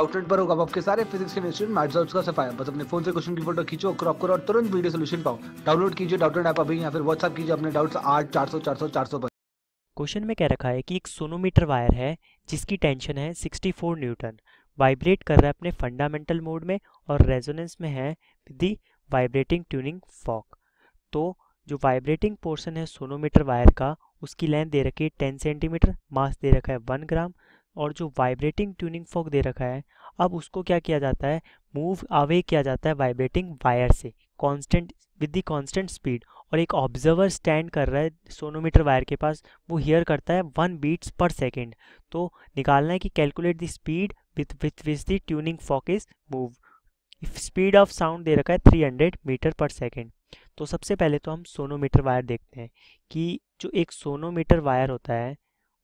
outlet पर होगा आपके सारे फिजिक्स केमिस्ट्री मैथ्स और उसका सफाया बस अपने फोन से क्वेश्चन की फोटो खींचो क्रॉप करो और तुरंत वीडियो सोल्यूशन पाओ डाउनलोड कीजिए डाउटलेट ऐप अभी या फिर व्हाट्सअप कीजिए अपने डाउट्स आठ चार सौ चार सौ चार सौ पर क्वेश्चन में कह रखा है कि एक सोनोमीटर वायर है जिसकी टेंशन है 64 न्यूटन वाइब्रेट कर रहा है अपने फंडामेंटल मोड में और रेजोनेंस में है दी वाइब्रेटिंग ट्यूनिंग फॉक तो जो वाइब्रेटिंग पोर्शन है सोनोमीटर वायर का उसकी लेंथ दे रखी है टेन सेंटीमीटर मास दे रखा है वन ग्राम और जो वाइब्रेटिंग ट्यूनिंग फोक दे रखा है अब उसको क्या किया जाता है मूव अवे किया जाता है वाइब्रेटिंग वायर से constant with the constant speed और एक ऑब्जर्वर स्टैंड कर रहा है सोनोमीटर वायर के पास वो हियर करता है वन बीट्स पर सेकेंड तो निकालना है कि calculate the speed with with with the tuning fork is move speed of sound दे रखा है हंड्रेड मीटर पर सेकेंड तो सबसे पहले तो हम सोनोमीटर वायर देखते हैं कि जो एक सोनोमीटर वायर होता है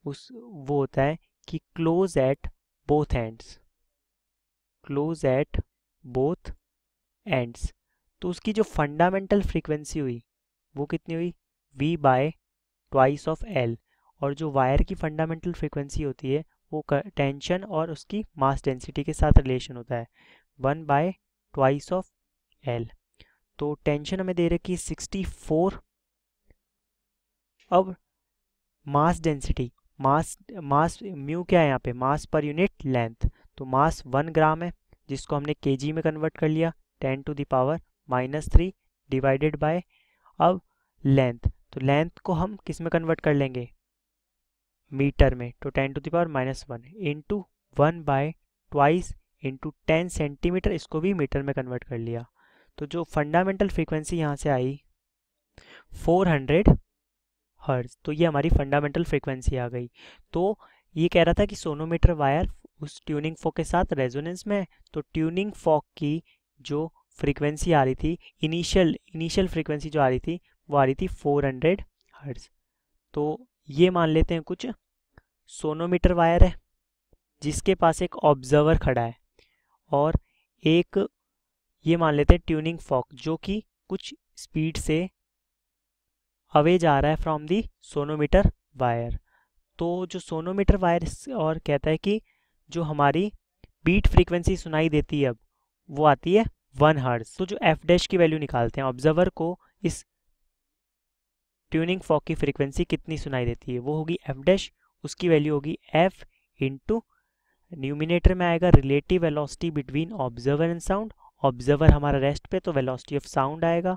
उस वो होता है कि close at both ends close at both ends तो उसकी जो फंडामेंटल फ्रीक्वेंसी हुई वो कितनी हुई V by twice of L और जो वायर की फंडामेंटल फ्रीक्वेंसी होती है वो टेंशन और उसकी मास डेंसिटी के साथ रिलेशन होता है one by twice of L तो टेंशन हमें दे रखी है सिक्सटी फोर अब मास डेंसिटी मास मास म्यू क्या है यहाँ पे मास पर यूनिट लेंथ तो मास वन ग्राम है जिसको हमने के में कन्वर्ट कर लिया ten to the power minus three divided by अब लेंथ तो लेंथ को हम किस में कन्वर्ट कर लेंगे मीटर में तो ten to the power minus one into one by twice into ten centimetre इसको भी मीटर में कन्वर्ट कर लिया तो जो फंडामेंटल फ्रीक्वेंसी यहाँ से आई फोर हंड्रेड हर्ज तो ये हमारी फंडामेंटल फ्रिक्वेंसी आ गई तो ये कह रहा था कि सोनोमीटर वायर उस ट्यूनिंग फॉक के साथ रेजोनेंस में है तो ट्यूनिंग फॉक की जो फ्रीक्वेंसी आ रही थी इनिशियल इनिशियल फ्रीक्वेंसी जो आ रही थी वो आ रही थी 400 हंड्रेड हर्ज तो ये मान लेते हैं कुछ सोनोमीटर वायर है जिसके पास एक ऑब्जर्वर खड़ा है और एक ये मान लेते हैं ट्यूनिंग फॉक जो कि कुछ स्पीड से अवे जा रहा है फ्रॉम दी सोनोमीटर वायर तो जो सोनोमीटर वायर और कहता है कि जो हमारी बीट फ्रीक्वेंसी सुनाई देती है अब वो आती है वन हर्ट्स तो जो एफ डैश की वैल्यू निकालते हैं ऑब्जर्वर को इस ट्यूनिंग फॉक की फ्रीक्वेंसी कितनी सुनाई देती है वो होगी एफ डैश उसकी वैल्यू होगी एफ इंटू न्यूमिनेटर में आएगा relative velocity between observer and sound observer हमारा रेस्ट पे तो वेलोसिटी ऑफ साउंड आएगा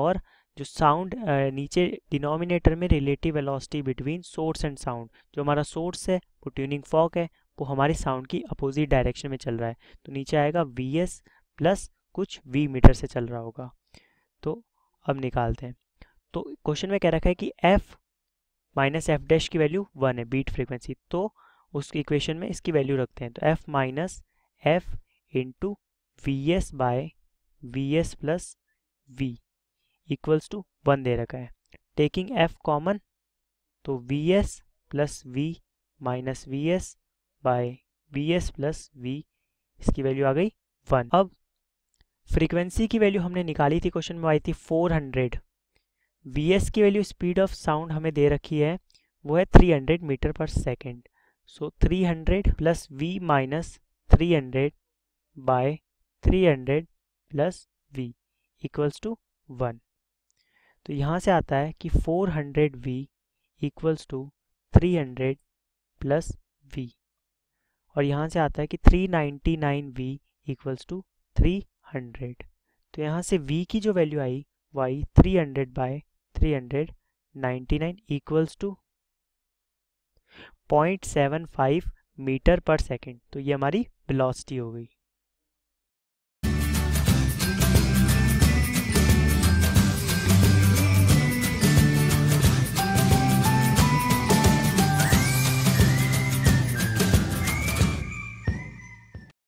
और जो साउंड नीचे डिनोमिनेटर में relative velocity between source and sound जो हमारा सोर्स है वो ट्यूनिंग फॉक है वो हमारे साउंड की अपोजिट डायरेक्शन में चल रहा है तो नीचे आएगा वी एस प्लस कुछ वी मीटर से चल रहा होगा तो अब निकालते हैं तो क्वेश्चन में कह रखा है कि एफ माइनस एफ डैश की वैल्यू वन है बीट फ्रीक्वेंसी तो उस इक्वेशन में इसकी वैल्यू रखते हैं तो F minus F into V S by V S plus V equals to one दे रखा है टेकिंग एफ कॉमन तो V S plus V minus V S by V S plus V इसकी वैल्यू आ गई वन अब frequency की value हमने निकाली थी क्वेश्चन में आई थी फोर हंड्रेड वी एस की वैल्यू स्पीड ऑफ साउंड हमें दे रखी है वो है थ्री हंड्रेड मीटर पर second so three hundred plus V minus three hundred by three hundred plus V equals to one तो यहाँ से आता है कि 400 hundred V equals to three hundred plus V और यहाँ से आता है कि 399 ninety nine V equals to three hundred तो यहाँ से वी की जो वैल्यू आई वाई three hundred by three hundred ninety nine equals to point seven five metre पर सेकेंड तो ये हमारी वेलोसिटी हो गई